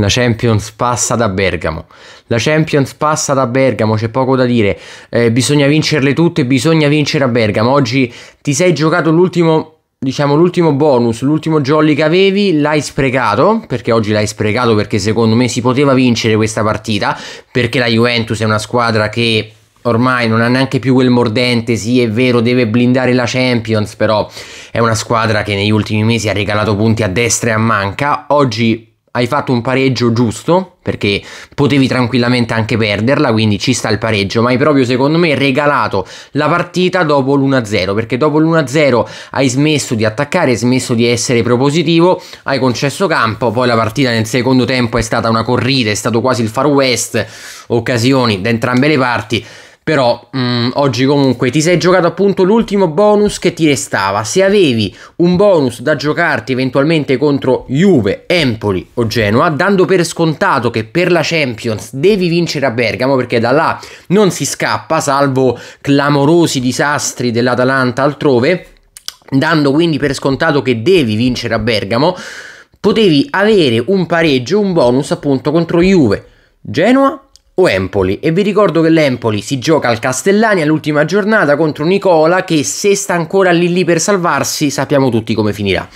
La Champions passa da Bergamo. La Champions passa da Bergamo, c'è poco da dire. Eh, bisogna vincerle tutte, bisogna vincere a Bergamo. Oggi ti sei giocato l'ultimo diciamo l'ultimo bonus, l'ultimo jolly che avevi, l'hai sprecato, perché oggi l'hai sprecato perché secondo me si poteva vincere questa partita, perché la Juventus è una squadra che ormai non ha neanche più quel mordente, sì è vero deve blindare la Champions, però è una squadra che negli ultimi mesi ha regalato punti a destra e a manca, oggi hai fatto un pareggio giusto perché potevi tranquillamente anche perderla, quindi ci sta il pareggio, ma hai proprio secondo me regalato la partita dopo l'1-0, perché dopo l'1-0 hai smesso di attaccare, hai smesso di essere propositivo, hai concesso campo, poi la partita nel secondo tempo è stata una corrida, è stato quasi il far west, occasioni da entrambe le parti. Però mh, mm, oggi comunque ti sei giocato appunto l'ultimo bonus che ti restava. Se avevi un bonus da giocarti eventualmente contro Juve, Empoli o Genoa, dando per scontato che per la Champions devi vincere a Bergamo perché da là non si scappa, salvo clamorosi disastri dell'Atalanta altrove, dando quindi per scontato che devi vincere a Bergamo, potevi avere un pareggio, un bonus appunto contro Juve, Genoa o Empoli e vi ricordo che l'Empoli si gioca al Castellani all'ultima giornata contro Nicola che se sta ancora lì lì per salvarsi sappiamo tutti come finirà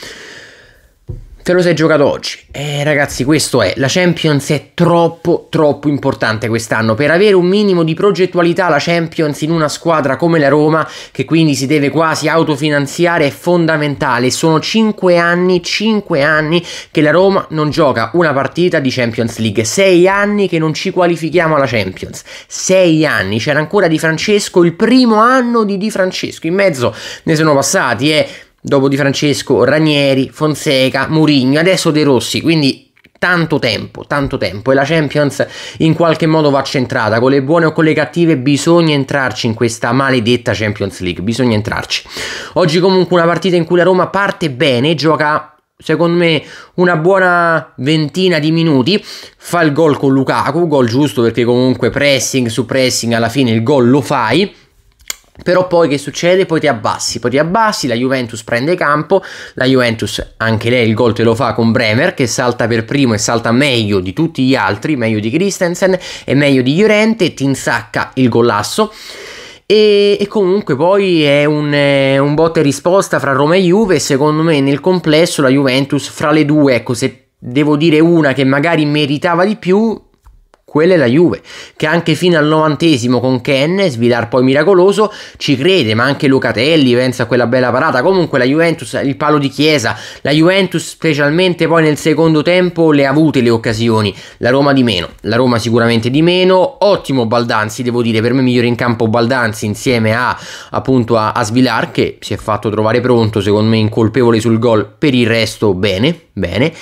te lo sei giocato oggi. Eh, ragazzi, questo è. La Champions è troppo, troppo importante quest'anno. Per avere un minimo di progettualità, la Champions in una squadra come la Roma, che quindi si deve quasi autofinanziare, è fondamentale. Sono 5 anni, 5 anni che la Roma non gioca una partita di Champions League. 6 anni che non ci qualifichiamo alla Champions. 6 anni. C'era ancora Di Francesco, il primo anno di Di Francesco. In mezzo ne sono passati, eh dopo Di Francesco, Ranieri, Fonseca, Mourinho, adesso De Rossi, quindi tanto tempo, tanto tempo e la Champions in qualche modo va centrata, con le buone o con le cattive bisogna entrarci in questa maledetta Champions League, bisogna entrarci. Oggi comunque una partita in cui la Roma parte bene, gioca secondo me una buona ventina di minuti fa il gol con Lukaku, gol giusto perché comunque pressing su pressing alla fine il gol lo fai però poi che succede? Poi ti abbassi, poi ti abbassi, la Juventus prende campo, la Juventus anche lei il gol te lo fa con Bremer che salta per primo e salta meglio di tutti gli altri, meglio di Christensen e meglio di Llorente, ti insacca il gollasso. E, e, comunque poi è un, eh, un botte risposta fra Roma e Juve. Secondo me, nel complesso, la Juventus fra le due, ecco, se devo dire una che magari meritava di più, quella è la Juve, che anche fino al novantesimo con Ken, svilar poi miracoloso, ci crede, ma anche Locatelli pensa a quella bella parata, comunque la Juventus, il palo di chiesa, la Juventus specialmente poi nel secondo tempo le ha avute le occasioni, la Roma di meno, la Roma sicuramente di meno, ottimo Baldanzi, devo dire, per me migliore in campo Baldanzi insieme a appunto a, a Svilar che si è fatto trovare pronto, secondo me incolpevole sul gol, per il resto bene, bene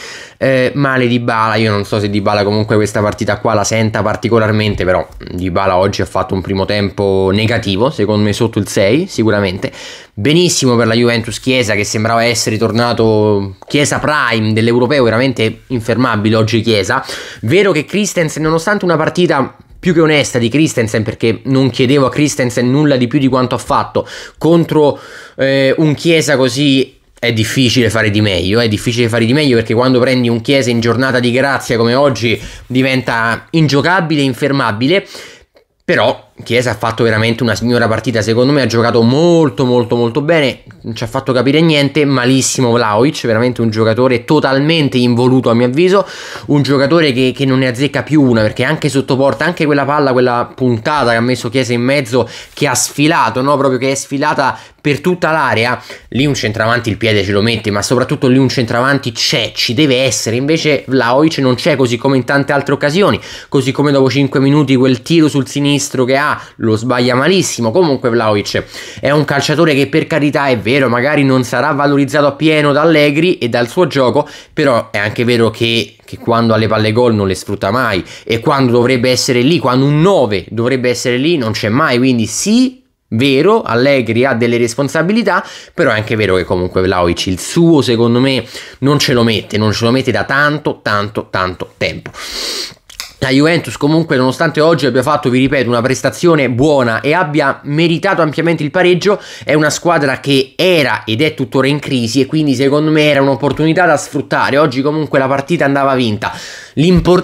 eh, male di Bala, io non so se di Bala comunque questa partita qua la senta particolarmente, però di Bala oggi ha fatto un primo tempo negativo, secondo me sotto il 6 sicuramente. Benissimo per la Juventus Chiesa che sembrava essere tornato Chiesa Prime dell'Europeo, veramente infermabile oggi Chiesa. Vero che Christensen nonostante una partita più che onesta di Christensen perché non chiedevo a Christensen nulla di più di quanto ha fatto contro eh, un Chiesa così è difficile fare di meglio, è difficile fare di meglio perché quando prendi un Chiesa in giornata di grazia come oggi diventa ingiocabile, infermabile, però Chiesa ha fatto veramente una signora partita, secondo me ha giocato molto molto molto bene, non ci ha fatto capire niente, malissimo Vlaovic, veramente un giocatore totalmente involuto a mio avviso, un giocatore che, che non ne azzecca più una perché anche sotto porta, anche quella palla, quella puntata che ha messo Chiesa in mezzo che ha sfilato, no? proprio che è sfilata per tutta l'area, lì un centravanti il piede ce lo mette, ma soprattutto lì un centravanti c'è, ci deve essere, invece Vlaovic non c'è così come in tante altre occasioni, così come dopo 5 minuti quel tiro sul sinistro che ha a, lo sbaglia malissimo. Comunque Vlaovic è un calciatore che per carità è vero, magari non sarà valorizzato appieno da Allegri e dal suo gioco, però è anche vero che, che quando ha le palle gol non le sfrutta mai e quando dovrebbe essere lì, quando un 9 dovrebbe essere lì non c'è mai, quindi sì vero, Allegri ha delle responsabilità, però è anche vero che comunque Vlaovic il suo secondo me non ce lo mette, non ce lo mette da tanto, tanto, tanto tempo la Juventus comunque nonostante oggi abbia fatto, vi ripeto, una prestazione buona e abbia meritato ampiamente il pareggio, è una squadra che era ed è tuttora in crisi e quindi secondo me era un'opportunità da sfruttare. Oggi comunque la partita andava vinta.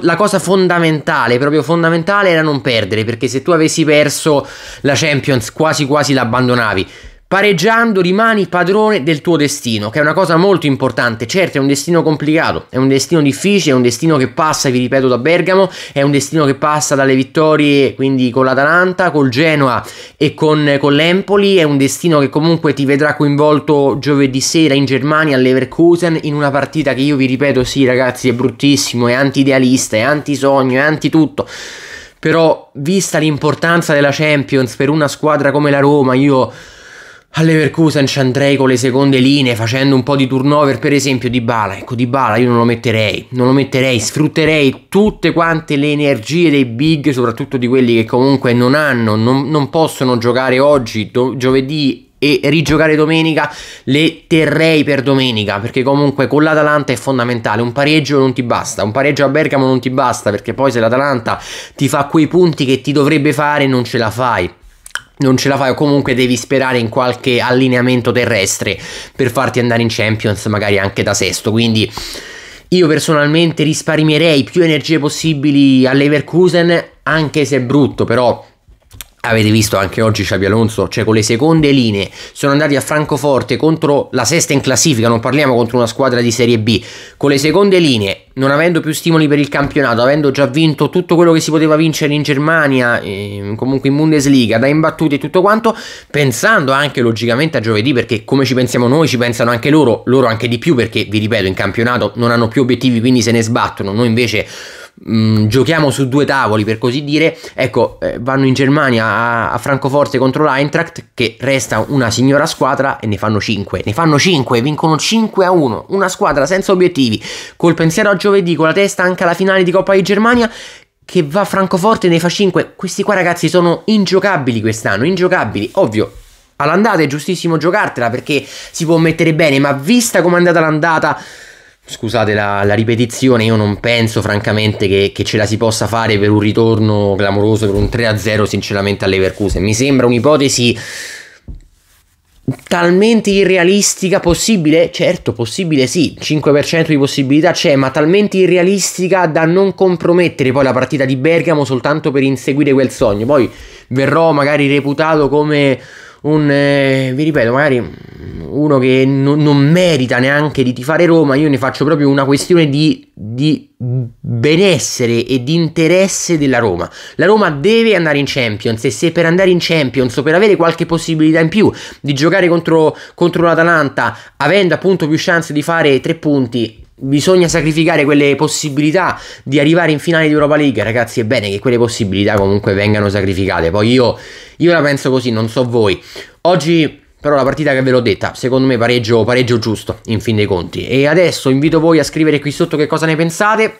la cosa fondamentale, proprio fondamentale, era non perdere, perché se tu avessi perso la Champions quasi quasi l'abbandonavi. Pareggiando rimani padrone del tuo destino, che è una cosa molto importante. Certo, è un destino complicato, è un destino difficile, è un destino che passa, vi ripeto, da Bergamo, è un destino che passa dalle vittorie, quindi con l'Atalanta, col Genoa e con, con l'Empoli, è un destino che comunque ti vedrà coinvolto giovedì sera in Germania all'Everkusen in una partita che io vi ripeto, sì ragazzi, è bruttissimo, è anti-idealista, è anti-sogno, è anti-tutto però vista l'importanza della Champions per una squadra come la Roma, io All'Everkusen ci andrei con le seconde linee facendo un po' di turnover per esempio di Bala. Ecco di Bala io non lo metterei, non lo metterei, sfrutterei tutte quante le energie dei big, soprattutto di quelli che comunque non hanno, non, non possono giocare oggi, giovedì e rigiocare domenica le terrei per domenica perché comunque con l'Atalanta è fondamentale un pareggio non ti basta un pareggio a Bergamo non ti basta perché poi se l'Atalanta ti fa quei punti che ti dovrebbe fare non ce la fai non ce la fai o comunque devi sperare in qualche allineamento terrestre per farti andare in Champions magari anche da sesto quindi io personalmente risparmierei più energie possibili all'Everkusen anche se è brutto però Avete visto anche oggi Xabi Alonso, cioè con le seconde linee, sono andati a Francoforte contro la sesta in classifica, non parliamo contro una squadra di Serie B, con le seconde linee, non avendo più stimoli per il campionato, avendo già vinto tutto quello che si poteva vincere in Germania, eh, comunque in Bundesliga, da imbattuti e tutto quanto, pensando anche logicamente a giovedì, perché come ci pensiamo noi, ci pensano anche loro, loro anche di più, perché vi ripeto, in campionato non hanno più obiettivi, quindi se ne sbattono, noi invece mh, mm, giochiamo su due tavoli per così dire, ecco eh, vanno in Germania a, a Francoforte contro l'Eintracht che resta una signora squadra e ne fanno 5, ne fanno 5, vincono 5 a 1, una squadra senza obiettivi, col pensiero a giovedì, con la testa anche alla finale di Coppa di Germania che va a Francoforte e ne fa 5, questi qua ragazzi sono ingiocabili quest'anno, ingiocabili, ovvio all'andata è giustissimo giocartela perché si può mettere bene, ma vista come è andata l'andata Scusate la, la, ripetizione, io non penso francamente che, che, ce la si possa fare per un ritorno clamoroso, per un 3-0 sinceramente alle all'Everkusen. Mi sembra un'ipotesi talmente irrealistica possibile? Certo, possibile sì, 5% di possibilità c'è, ma talmente irrealistica da non compromettere poi la partita di Bergamo soltanto per inseguire quel sogno. Poi verrò magari reputato come un eh, vi ripeto, magari uno che non, non, merita neanche di tifare Roma, io ne faccio proprio una questione di, di benessere e di interesse della Roma. La Roma deve andare in Champions e se per andare in Champions o per avere qualche possibilità in più di giocare contro, contro l'Atalanta, avendo appunto più chance di fare tre punti, bisogna sacrificare quelle possibilità di arrivare in finale di Europa League, ragazzi, è bene che quelle possibilità comunque vengano sacrificate. Poi io, io la penso così, non so voi. Oggi però la partita che ve l'ho detta, secondo me pareggio, pareggio giusto, in fin dei conti. E adesso invito voi a scrivere qui sotto che cosa ne pensate.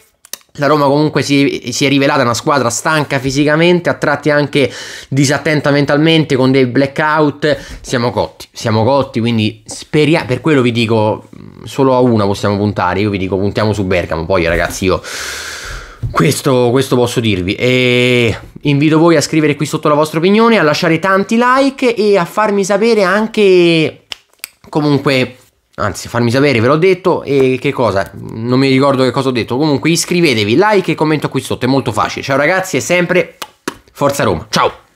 La Roma comunque si, si, è rivelata una squadra stanca fisicamente, a tratti anche disattenta mentalmente con dei blackout. Siamo cotti, siamo cotti, quindi speriamo, per quello vi dico, solo a una possiamo puntare, io vi dico puntiamo su Bergamo, poi ragazzi io... Questo, questo, posso dirvi e invito voi a scrivere qui sotto la vostra opinione, a lasciare tanti like e a farmi sapere anche comunque anzi farmi sapere ve l'ho detto e che cosa non mi ricordo che cosa ho detto comunque iscrivetevi like e commento qui sotto è molto facile ciao ragazzi e sempre forza Roma ciao